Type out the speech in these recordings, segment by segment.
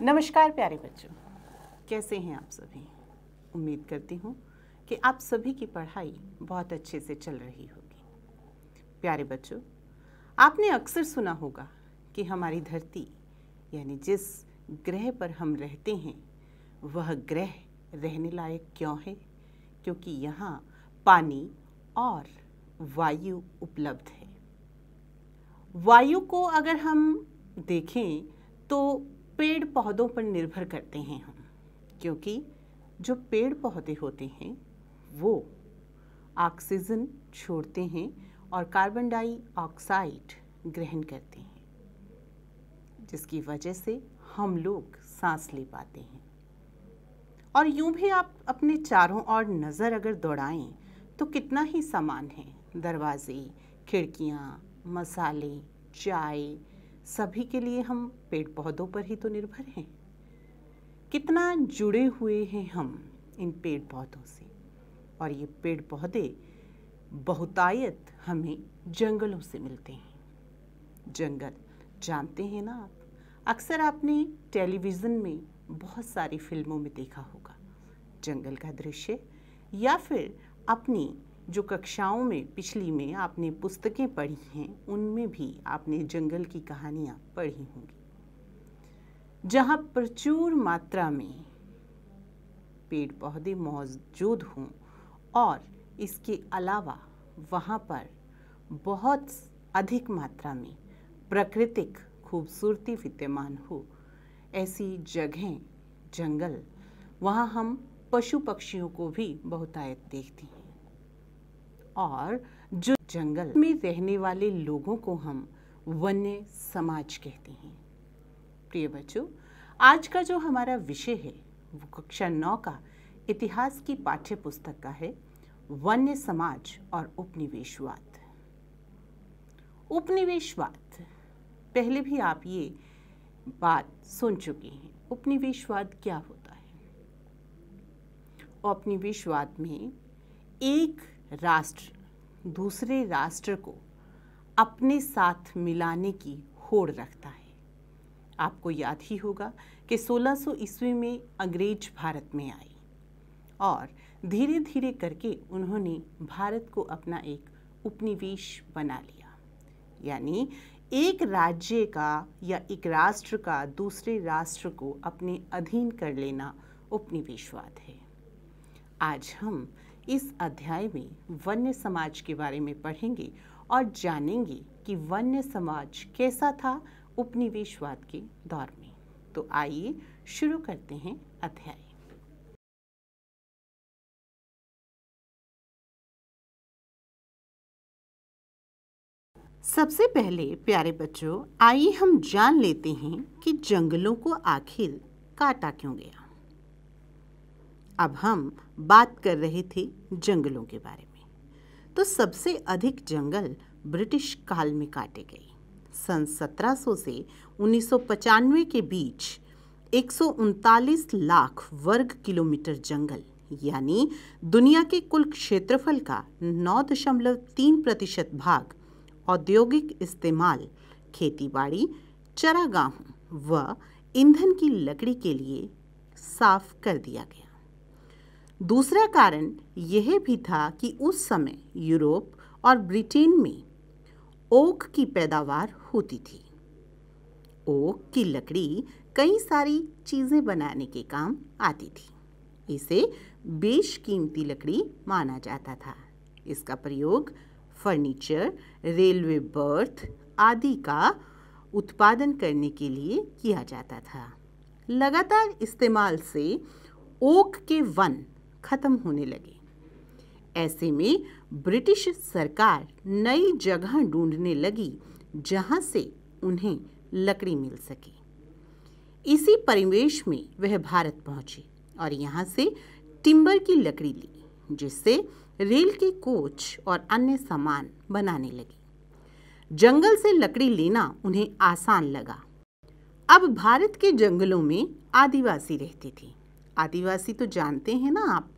नमस्कार प्यारे बच्चों कैसे हैं आप सभी उम्मीद करती हूँ कि आप सभी की पढ़ाई बहुत अच्छे से चल रही होगी प्यारे बच्चों आपने अक्सर सुना होगा कि हमारी धरती यानी जिस ग्रह पर हम रहते हैं वह ग्रह रहने लायक क्यों है क्योंकि यहाँ पानी और वायु उपलब्ध है वायु को अगर हम देखें तो पेड़ पौधों पर निर्भर करते हैं हम क्योंकि जो पेड़ पौधे होते हैं वो ऑक्सीजन छोड़ते हैं और कार्बन डाइऑक्साइड ग्रहण करते हैं जिसकी वजह से हम लोग सांस ले पाते हैं और यूं भी आप अपने चारों ओर नज़र अगर दौड़ाएं तो कितना ही सामान है दरवाजे खिड़कियाँ मसाले चाय सभी के लिए हम पेड़ पौधों पर ही तो निर्भर हैं कितना जुड़े हुए हैं हम इन पेड़ पौधों से और ये पेड़ पौधे बहुतायत हमें जंगलों से मिलते हैं जंगल जानते हैं ना आप अक्सर आपने टेलीविज़न में बहुत सारी फिल्मों में देखा होगा जंगल का दृश्य या फिर अपनी जो कक्षाओं में पिछली में आपने पुस्तकें पढ़ी हैं उनमें भी आपने जंगल की कहानियाँ पढ़ी होंगी जहाँ प्रचुर मात्रा में पेड़ पौधे मौजूद हों और इसके अलावा वहाँ पर बहुत अधिक मात्रा में प्राकृतिक खूबसूरती विद्यमान हो ऐसी जगहें जंगल वहाँ हम पशु पक्षियों को भी बहुतायत देखते हैं और जो जंगल में रहने वाले लोगों को हम वन्य समाज कहते हैं प्रिय बच्चों आज का जो हमारा विषय है वो कक्षा नौ का इतिहास की पाठ्य पुस्तक का है वन्य समाज और उपनिवेशवाद उपनिवेशवाद पहले भी आप ये बात सुन चुके हैं उपनिवेशवाद क्या होता है उपनिवेशवाद में एक राष्ट्र दूसरे राष्ट्र को अपने साथ मिलाने की होड़ रखता है आपको याद ही होगा कि 1600 ईस्वी में अंग्रेज भारत में आए और धीरे धीरे करके उन्होंने भारत को अपना एक उपनिवेश बना लिया यानी एक राज्य का या एक राष्ट्र का दूसरे राष्ट्र को अपने अधीन कर लेना उपनिवेशवाद है आज हम इस अध्याय में वन्य समाज के बारे में पढ़ेंगे और जानेंगे कि वन्य समाज कैसा था उपनिवेशवाद के दौर में तो आइए शुरू करते हैं अध्याय सबसे पहले प्यारे बच्चों आइए हम जान लेते हैं कि जंगलों को आखिर काटा क्यों गया अब हम बात कर रहे थे जंगलों के बारे में तो सबसे अधिक जंगल ब्रिटिश काल में काटे गए सन 1700 से उन्नीस के बीच एक लाख वर्ग किलोमीटर जंगल यानी दुनिया के कुल क्षेत्रफल का 9.3 प्रतिशत भाग औद्योगिक इस्तेमाल खेतीबाड़ी, चरागाहों व ईंधन की लकड़ी के लिए साफ कर दिया गया दूसरा कारण यह भी था कि उस समय यूरोप और ब्रिटेन में ओक की पैदावार होती थी ओक की लकड़ी कई सारी चीज़ें बनाने के काम आती थी इसे बेशकीमती लकड़ी माना जाता था इसका प्रयोग फर्नीचर रेलवे बर्थ आदि का उत्पादन करने के लिए किया जाता था लगातार इस्तेमाल से ओक के वन खत्म होने लगे ऐसे में ब्रिटिश सरकार नई जगह ढूंढने लगी जहां से उन्हें लकड़ी मिल सके इसी परिवेश में वह भारत पहुंचे और यहां से टिम्बर की लकड़ी ली जिससे रेल के कोच और अन्य सामान बनाने लगे जंगल से लकड़ी लेना उन्हें आसान लगा अब भारत के जंगलों में आदिवासी रहते थे आदिवासी तो जानते हैं ना आप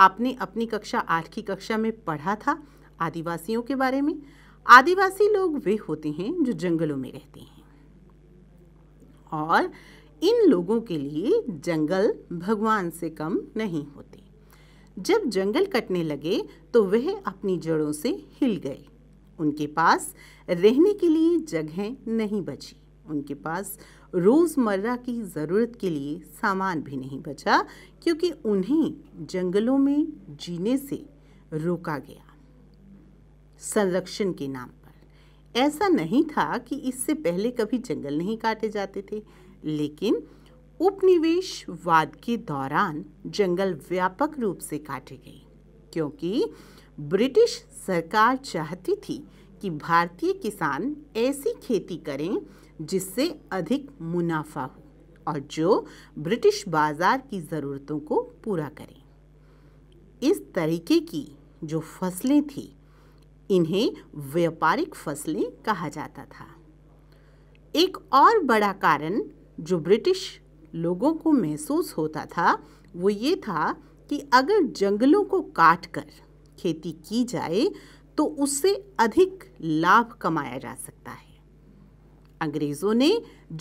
आपने अपनी कक्षा आठ की कक्षा में पढ़ा था आदिवासियों के बारे में आदिवासी लोग वे होते हैं जो जंगलों में रहते हैं और इन लोगों के लिए जंगल भगवान से कम नहीं होते जब जंगल कटने लगे तो वह अपनी जड़ों से हिल गए उनके पास रहने के लिए जगह नहीं बची उनके पास रोज़मर्रा की ज़रूरत के लिए सामान भी नहीं बचा क्योंकि उन्हें जंगलों में जीने से रोका गया संरक्षण के नाम पर ऐसा नहीं था कि इससे पहले कभी जंगल नहीं काटे जाते थे लेकिन उपनिवेशवाद के दौरान जंगल व्यापक रूप से काटे गए क्योंकि ब्रिटिश सरकार चाहती थी कि भारतीय किसान ऐसी खेती करें जिससे अधिक मुनाफा हो और जो ब्रिटिश बाज़ार की ज़रूरतों को पूरा करें इस तरीके की जो फसलें थी इन्हें व्यापारिक फसलें कहा जाता था एक और बड़ा कारण जो ब्रिटिश लोगों को महसूस होता था वो ये था कि अगर जंगलों को काट कर खेती की जाए तो उससे अधिक लाभ कमाया जा सकता है अंग्रेज़ों ने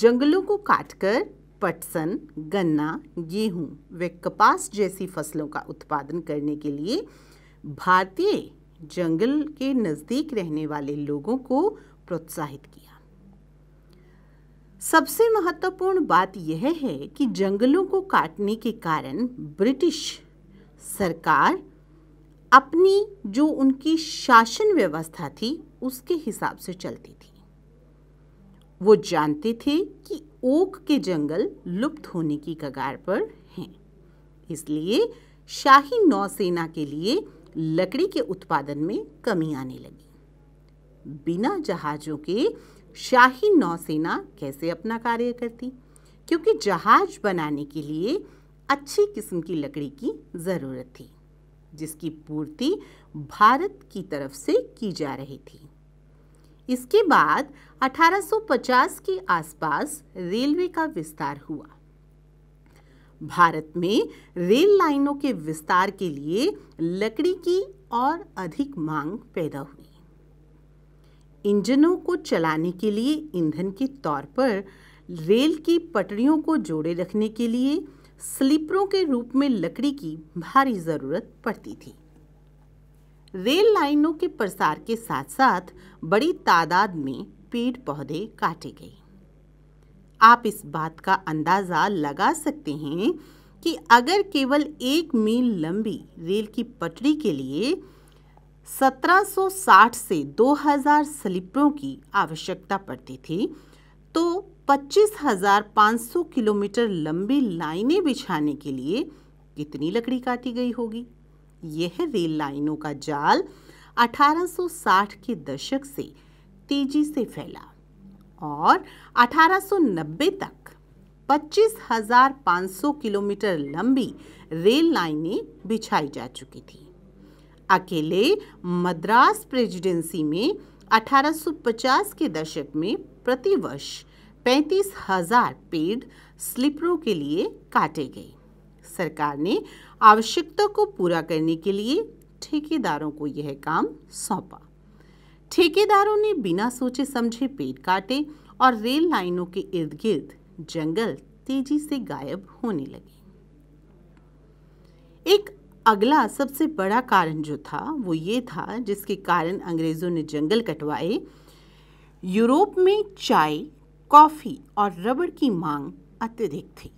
जंगलों को काटकर पटसन गन्ना गेहूं व कपास जैसी फसलों का उत्पादन करने के लिए भारतीय जंगल के नज़दीक रहने वाले लोगों को प्रोत्साहित किया सबसे महत्वपूर्ण बात यह है कि जंगलों को काटने के कारण ब्रिटिश सरकार अपनी जो उनकी शासन व्यवस्था थी उसके हिसाब से चलती थी वो जानते थे कि ओक के जंगल लुप्त होने की कगार पर हैं इसलिए शाही नौसेना के लिए लकड़ी के उत्पादन में कमी आने लगी बिना जहाज़ों के शाही नौसेना कैसे अपना कार्य करती क्योंकि जहाज बनाने के लिए अच्छी किस्म की लकड़ी की ज़रूरत थी जिसकी पूर्ति भारत की तरफ से की जा रही थी इसके बाद 1850 के आसपास रेलवे का विस्तार हुआ भारत में रेल लाइनों के विस्तार के लिए लकड़ी की और अधिक मांग पैदा हुई इंजनों को चलाने के लिए ईंधन के तौर पर रेल की पटरियों को जोड़े रखने के लिए स्लीपरों के रूप में लकड़ी की भारी ज़रूरत पड़ती थी रेल लाइनों के प्रसार के साथ साथ बड़ी तादाद में पेड़ पौधे काटे गए आप इस बात का अंदाज़ा लगा सकते हैं कि अगर केवल एक मील लंबी रेल की पटरी के लिए 1760 से 2000 स्लीपरों की आवश्यकता पड़ती थी तो 25,500 किलोमीटर लंबी लाइनें बिछाने के लिए कितनी लकड़ी काटी गई होगी यह रेल लाइनों का जाल 1860 के दशक से तेजी से फैला और 1890 तक 25,500 किलोमीटर लंबी रेल लाइनें बिछाई जा चुकी थी अकेले मद्रास प्रेसिडेंसी में 1850 के दशक में प्रतिवर्ष पैंतीस हजार पेड़ स्लीपरों के लिए काटे गए सरकार ने आवश्यकता को पूरा करने के लिए ठेकेदारों को यह काम सौंपा ठेकेदारों ने बिना सोचे समझे पेड़ काटे और रेल लाइनों के इर्द गिर्द जंगल तेजी से गायब होने लगे एक अगला सबसे बड़ा कारण जो था वो ये था जिसके कारण अंग्रेज़ों ने जंगल कटवाए यूरोप में चाय कॉफ़ी और रबड़ की मांग अत्यधिक थी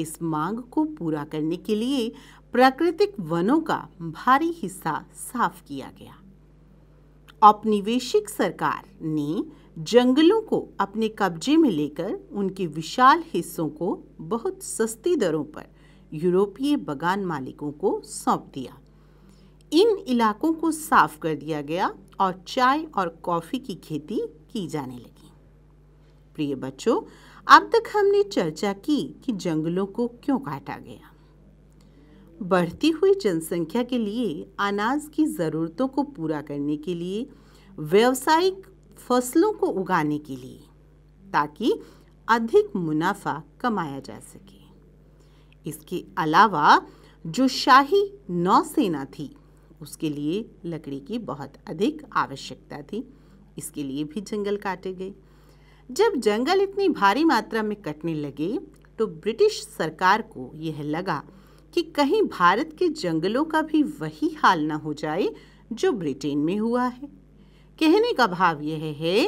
इस मांग को पूरा करने के लिए प्राकृतिक वनों का भारी हिस्सा साफ किया गया औपनिवेशिक सरकार ने जंगलों को अपने कब्जे में लेकर उनके विशाल हिस्सों को बहुत सस्ती दरों पर यूरोपीय बगान मालिकों को सौंप दिया इन इलाकों को साफ कर दिया गया और चाय और कॉफ़ी की खेती की जाने लगी प्रिय बच्चों अब तक हमने चर्चा की कि जंगलों को क्यों काटा गया बढ़ती हुई जनसंख्या के लिए अनाज की ज़रूरतों को पूरा करने के लिए व्यावसायिक फसलों को उगाने के लिए ताकि अधिक मुनाफा कमाया जा सके इसके अलावा जो शाही नौसेना थी उसके लिए लकड़ी की बहुत अधिक आवश्यकता थी इसके लिए भी जंगल काटे गए जब जंगल इतनी भारी मात्रा में कटने लगे तो ब्रिटिश सरकार को यह लगा कि कहीं भारत के जंगलों का भी वही हाल ना हो जाए जो ब्रिटेन में हुआ है कहने का भाव यह है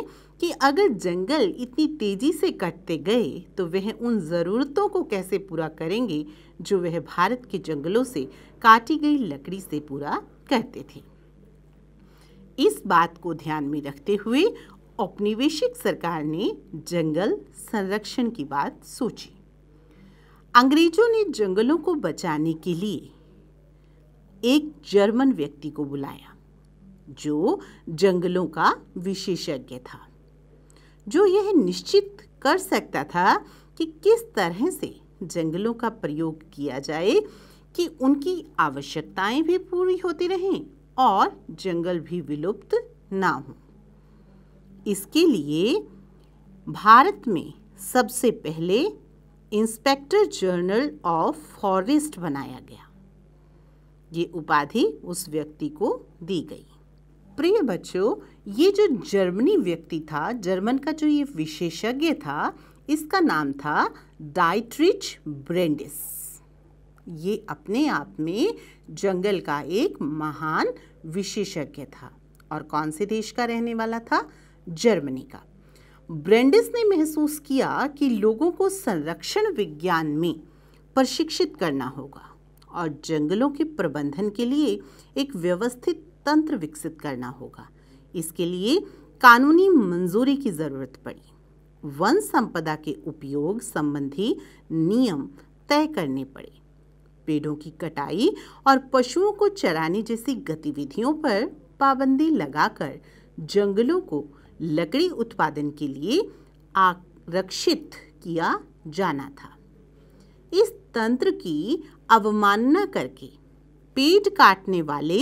कि अगर जंगल इतनी तेज़ी से कटते गए तो वह उन ज़रूरतों को कैसे पूरा करेंगे जो वह भारत के जंगलों से काटी गई लकड़ी से पूरा करते थे इस बात को ध्यान में रखते हुए औपनिवेशिक सरकार ने जंगल संरक्षण की बात सोची अंग्रेजों ने जंगलों को बचाने के लिए एक जर्मन व्यक्ति को बुलाया जो जंगलों का विशेषज्ञ था जो यह निश्चित कर सकता था कि किस तरह से जंगलों का प्रयोग किया जाए कि उनकी आवश्यकताएं भी पूरी होती रहें और जंगल भी विलुप्त ना हों इसके लिए भारत में सबसे पहले इंस्पेक्टर जनरल ऑफ फॉरेस्ट बनाया गया ये उपाधि उस व्यक्ति को दी गई प्रिय बच्चों ये जो जर्मनी व्यक्ति था जर्मन का जो ये विशेषज्ञ था इसका नाम था डाइट्रिच ब्रेंडिस ये अपने आप में जंगल का एक महान विशेषज्ञ था और कौन से देश का रहने वाला था जर्मनी का ब्रेंडिस ने महसूस किया कि लोगों को संरक्षण विज्ञान में प्रशिक्षित करना होगा और जंगलों के प्रबंधन के लिए एक व्यवस्थित तंत्र विकसित करना होगा इसके लिए कानूनी मंजूरी की ज़रूरत पड़ी वन संपदा के उपयोग संबंधी नियम तय करने पड़े पेड़ों की कटाई और पशुओं को चराने जैसी गतिविधियों पर पाबंदी लगाकर जंगलों को लकड़ी उत्पादन के लिए आरक्षित किया जाना था इस तंत्र की अवमानना करके पेट काटने वाले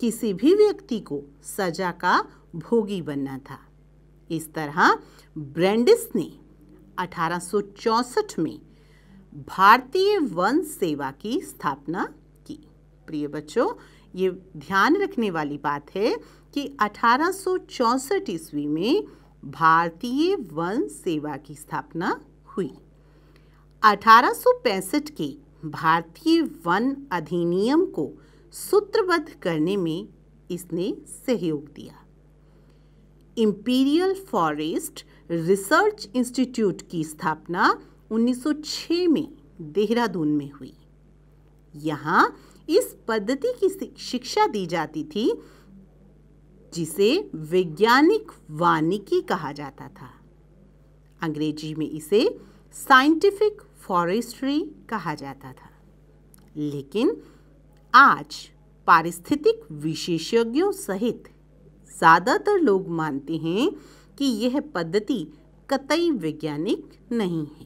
किसी भी व्यक्ति को सजा का भोगी बनना था इस तरह ब्रेंडिस ने 1864 में भारतीय वन सेवा की स्थापना की प्रिय बच्चों ये ध्यान रखने वाली बात है कि अठारह ईस्वी में भारतीय वन सेवा की स्थापना हुई 1865 के भारतीय वन अधिनियम को सूत्रबद्ध करने में इसने सहयोग दिया इंपीरियल फॉरेस्ट रिसर्च इंस्टीट्यूट की स्थापना 1906 में देहरादून में हुई यहाँ इस पद्धति की शिक्षा दी जाती थी जिसे वैज्ञानिक वानिकी कहा जाता था अंग्रेजी में इसे साइंटिफिक फॉरेस्ट्री कहा जाता था लेकिन आज पारिस्थितिक विशेषज्ञों सहित ज़्यादातर लोग मानते हैं कि यह पद्धति कतई वैज्ञानिक नहीं है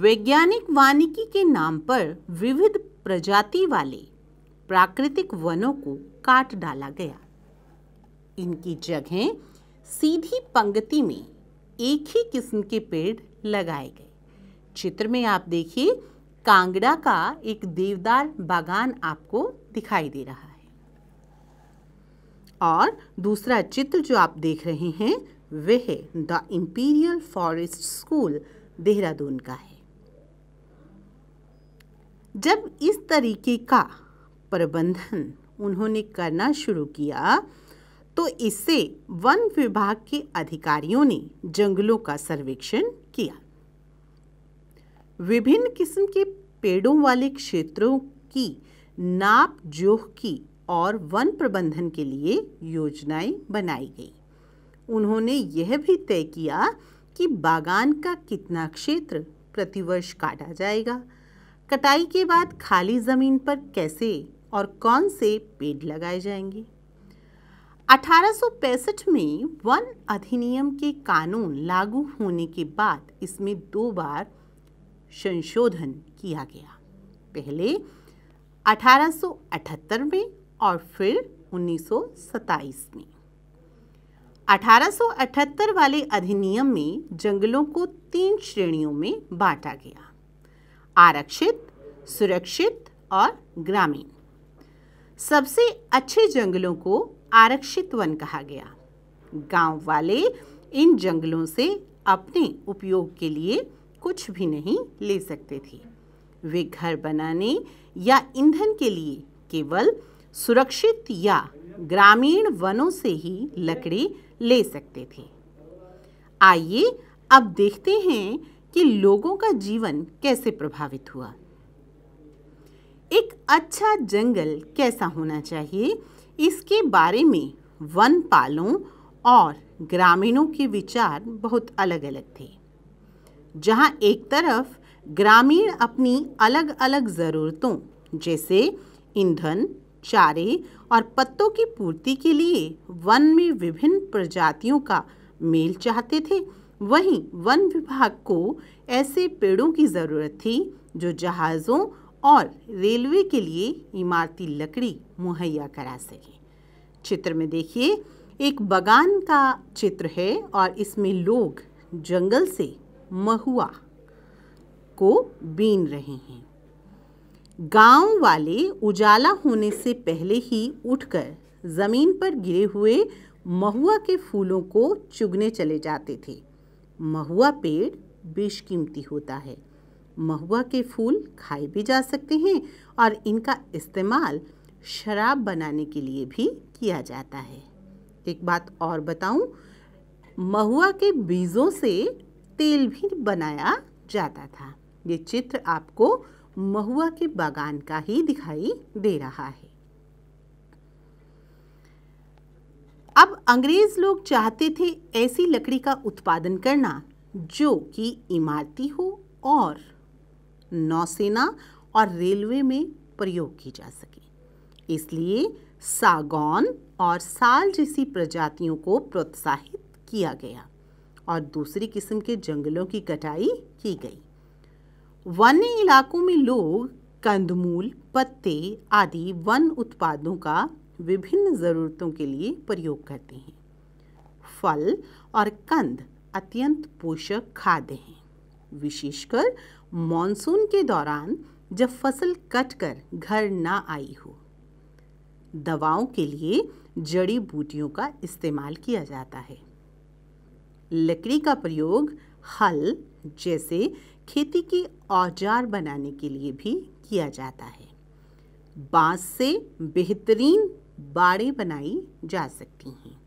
वैज्ञानिक वानिकी के नाम पर विविध प्रजाति वाले प्राकृतिक वनों को काट डाला गया इनकी जगह सीधी पंक्ति में एक ही किस्म के पेड़ लगाए गए चित्र में आप देखिए कांगड़ा का एक देवदार बागान आपको दिखाई दे रहा है और दूसरा चित्र जो आप देख रहे हैं वह the imperial forest school Dehradun का है जब इस तरीके का प्रबंधन उन्होंने करना शुरू किया तो इससे वन विभाग के अधिकारियों ने जंगलों का सर्वेक्षण किया विभिन्न किस्म के पेड़ों वाले क्षेत्रों की नाप जोह की और वन प्रबंधन के लिए योजनाएं बनाई गई उन्होंने यह भी तय किया कि बागान का कितना क्षेत्र प्रतिवर्ष काटा जाएगा कटाई के बाद खाली ज़मीन पर कैसे और कौन से पेड़ लगाए जाएंगे 1865 में वन अधिनियम के कानून लागू होने के बाद इसमें दो बार संशोधन किया गया पहले 1878 में और फिर 1927 में 1878 वाले अधिनियम में जंगलों को तीन श्रेणियों में बांटा गया आरक्षित सुरक्षित और ग्रामीण सबसे अच्छे जंगलों को आरक्षित वन कहा गया गांव वाले इन जंगलों से अपने उपयोग के लिए कुछ भी नहीं ले सकते थे वे घर बनाने या ईंधन के लिए केवल सुरक्षित या ग्रामीण वनों से ही लकड़ी ले सकते थे आइए अब देखते हैं कि लोगों का जीवन कैसे प्रभावित हुआ एक अच्छा जंगल कैसा होना चाहिए इसके बारे में वन पालों और ग्रामीणों के विचार बहुत अलग अलग थे जहाँ एक तरफ ग्रामीण अपनी अलग अलग ज़रूरतों जैसे ईंधन चारे और पत्तों की पूर्ति के लिए वन में विभिन्न प्रजातियों का मेल चाहते थे वहीं वन विभाग को ऐसे पेड़ों की ज़रूरत थी जो जहाज़ों और रेलवे के लिए इमारती लकड़ी मुहैया करा सकें चित्र में देखिए एक बगान का चित्र है और इसमें लोग जंगल से महुआ को बीन रहे हैं गांव वाले उजाला होने से पहले ही उठकर ज़मीन पर गिरे हुए महुआ के फूलों को चुगने चले जाते थे महुआ पेड़ बेशकीमती होता है महुआ के फूल खाए भी जा सकते हैं और इनका इस्तेमाल शराब बनाने के लिए भी किया जाता है एक बात और बताऊं, महुआ के बीजों से तेल भी बनाया जाता था ये चित्र आपको महुआ के बागान का ही दिखाई दे रहा है अब अंग्रेज लोग चाहते थे ऐसी लकड़ी का उत्पादन करना जो कि इमारती हो और नौसेना और रेलवे में प्रयोग की जा सके इसलिए सागौन और साल जैसी प्रजातियों को प्रोत्साहित किया गया और दूसरी किस्म के जंगलों की कटाई की गई वन्य इलाकों में लोग कंदमूल पत्ते आदि वन उत्पादों का विभिन्न ज़रूरतों के लिए प्रयोग करते हैं फल और कंद अत्यंत पोषक खाद्य हैं विशेषकर मानसून के दौरान जब फसल कट कर घर ना आई हो दवाओं के लिए जड़ी बूटियों का इस्तेमाल किया जाता है लकड़ी का प्रयोग हल जैसे खेती के औजार बनाने के लिए भी किया जाता है बांस से बेहतरीन बाड़े बनाई जा सकती हैं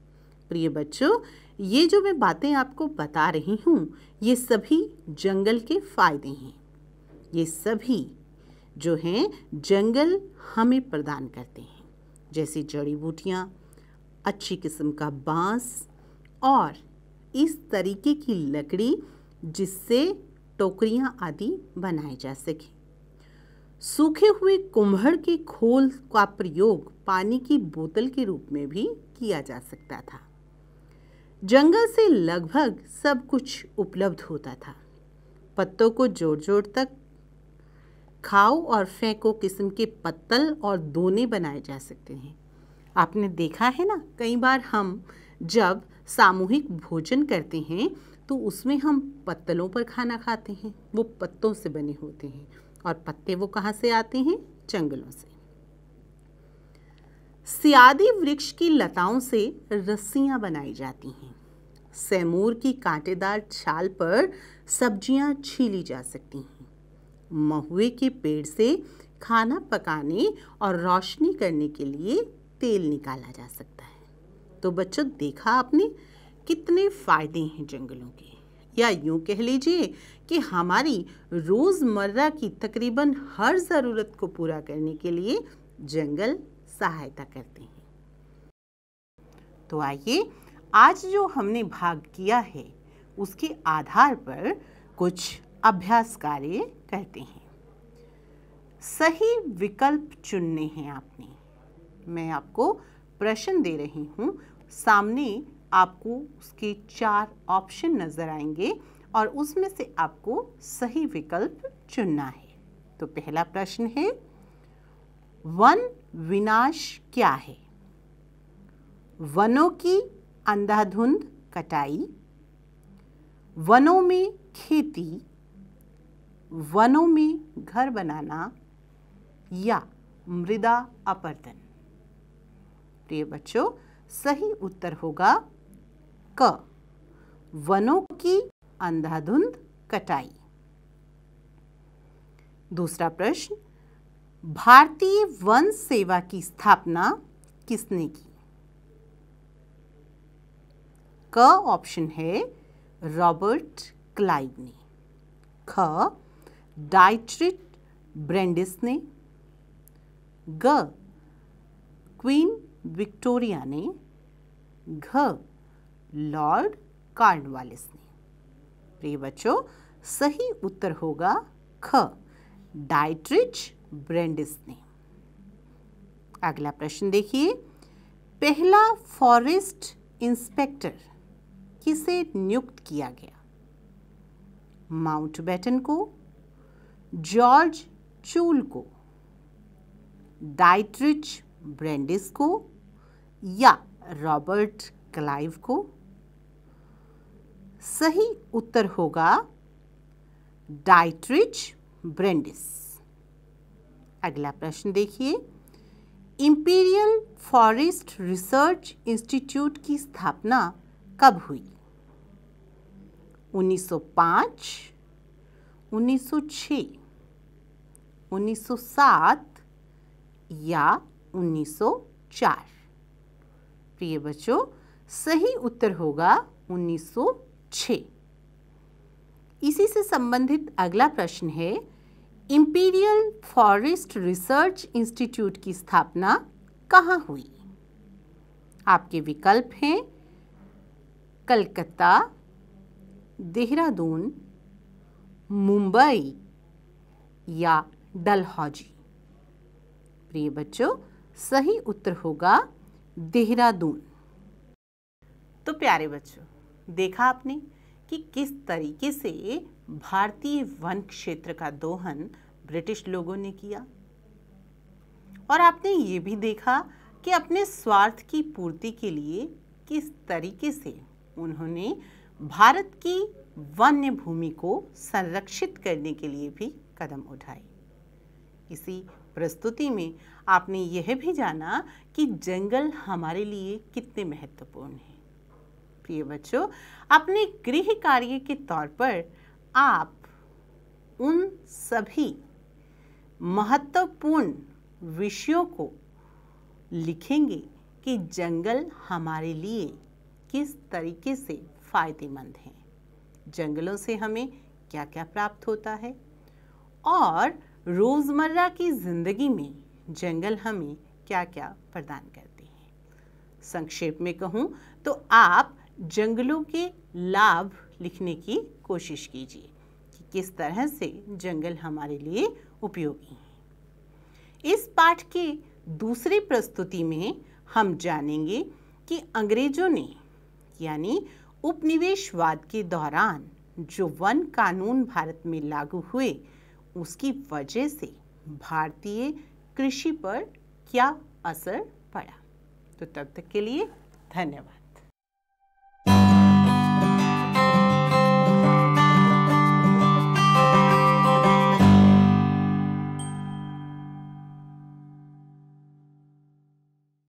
प्रिय बच्चों ये जो मैं बातें आपको बता रही हूँ ये सभी जंगल के फ़ायदे हैं ये सभी जो हैं जंगल हमें प्रदान करते हैं जैसे जड़ी बूटियाँ अच्छी किस्म का बांस और इस तरीके की लकड़ी जिससे टोकरियाँ आदि बनाए जा सकें सूखे हुए कुम्हड़ के खोल का प्रयोग पानी की बोतल के रूप में भी किया जा सकता था जंगल से लगभग सब कुछ उपलब्ध होता था पत्तों को जोड़ जोड़ तक खाओ और फेंको किस्म के पत्तल और दोने बनाए जा सकते हैं आपने देखा है ना कई बार हम जब सामूहिक भोजन करते हैं तो उसमें हम पत्तलों पर खाना खाते हैं वो पत्तों से बने होते हैं और पत्ते वो कहाँ से आते हैं जंगलों से सियादी वृक्ष की लताओं से रस्सियाँ बनाई जाती हैं सैमूर की कांटेदार छाल पर सब्जियां छीली जा सकती हैं महुए के पेड़ से खाना पकाने और रोशनी करने के लिए तेल निकाला जा सकता है तो बच्चों देखा आपने कितने फ़ायदे हैं जंगलों के या यूं कह लीजिए कि हमारी रोज़मर्रा की तकरीबन हर ज़रूरत को पूरा करने के लिए जंगल सहायता करते हैं तो आइए आज जो हमने भाग किया है उसके आधार पर कुछ अभ्यास कार्य करते हैं सही विकल्प चुनने हैं आपने मैं आपको प्रश्न दे रही हूँ सामने आपको उसके चार ऑप्शन नज़र आएंगे और उसमें से आपको सही विकल्प चुनना है तो पहला प्रश्न है वन विनाश क्या है वनों की अंधाधुंध कटाई वनों में खेती वनों में घर बनाना या मृदा अपर्दन प्रिय बच्चों सही उत्तर होगा क वनों की अंधाधुंध कटाई दूसरा प्रश्न भारतीय वन सेवा की स्थापना किसने की क ऑप्शन है रॉबर्ट क्लाइव ने ख डाइट्रिट ब्रेंडिस ने ग क्वीन विक्टोरिया ने घ लॉर्ड कार्नवालिस ने प्रिय बच्चों सही उत्तर होगा ख डाइट्रिच ब्रेंडिस ने अगला प्रश्न देखिए पहला फॉरेस्ट इंस्पेक्टर किसे नियुक्त किया गया माउंटबेटन को जॉर्ज चूल को डाइट्रिच ब्रेंडिस को या रॉबर्ट क्लाइव को सही उत्तर होगा डाइट्रिच ब्रेंडिस अगला प्रश्न देखिए इंपीरियल फॉरेस्ट रिसर्च इंस्टीट्यूट की स्थापना कब हुई 1905, 1906, 1907 या 1904 प्रिय बच्चों सही उत्तर होगा 1906 इसी से संबंधित अगला प्रश्न है इंपीरियल फॉरेस्ट रिसर्च इंस्टीट्यूट की स्थापना कहाँ हुई आपके विकल्प हैं कलकत्ता देहरादून मुंबई या डलहौजी प्रिय बच्चों सही उत्तर होगा देहरादून तो प्यारे बच्चों देखा आपने कि किस तरीके से भारतीय वन क्षेत्र का दोहन ब्रिटिश लोगों ने किया और आपने ये भी देखा कि अपने स्वार्थ की पूर्ति के लिए किस तरीके से उन्होंने भारत की वन्य भूमि को संरक्षित करने के लिए भी कदम उठाए इसी प्रस्तुति में आपने यह भी जाना कि जंगल हमारे लिए कितने महत्वपूर्ण हैं प्रिय बच्चों अपने गृह कार्य के तौर पर आप उन सभी महत्वपूर्ण विषयों को लिखेंगे कि जंगल हमारे लिए किस तरीके से फ़ायदेमंद हैं जंगलों से हमें क्या क्या प्राप्त होता है और रोज़मर्रा की ज़िंदगी में जंगल हमें क्या क्या प्रदान करते हैं संक्षेप में कहूँ तो आप जंगलों के लाभ लिखने की कोशिश कीजिए कि किस तरह से जंगल हमारे लिए उपयोगी हैं इस पाठ के दूसरी प्रस्तुति में हम जानेंगे कि अंग्रेज़ों ने यानी उपनिवेशवाद के दौरान जो वन कानून भारत में लागू हुए उसकी वजह से भारतीय कृषि पर क्या असर पड़ा तो तब तक के लिए धन्यवाद